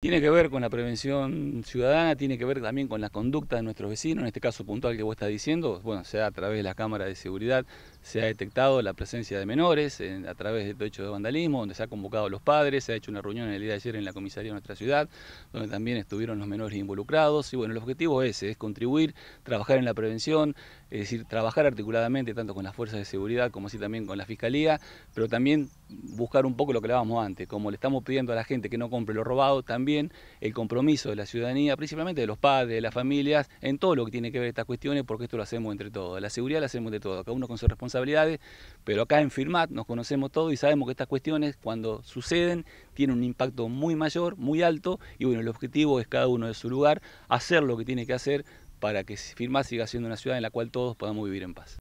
Tiene que ver con la prevención ciudadana, tiene que ver también con la conducta de nuestros vecinos, en este caso puntual que vos estás diciendo, bueno, sea a través de la cámara de seguridad, se ha detectado la presencia de menores, eh, a través de hechos de vandalismo, donde se ha convocado los padres, se ha hecho una reunión el día de ayer en la comisaría de nuestra ciudad, donde también estuvieron los menores involucrados, y bueno, el objetivo es ese, es contribuir, trabajar en la prevención, es decir, trabajar articuladamente tanto con las fuerzas de seguridad como así también con la fiscalía, pero también buscar un poco lo que hablábamos antes, como le estamos pidiendo a la gente que no compre lo robado, también el compromiso de la ciudadanía, principalmente de los padres, de las familias, en todo lo que tiene que ver estas cuestiones, porque esto lo hacemos entre todos. La seguridad la hacemos entre todos, cada uno con sus responsabilidades, pero acá en Firmat nos conocemos todos y sabemos que estas cuestiones cuando suceden tienen un impacto muy mayor, muy alto, y bueno, el objetivo es cada uno de su lugar hacer lo que tiene que hacer para que Firmat siga siendo una ciudad en la cual todos podamos vivir en paz.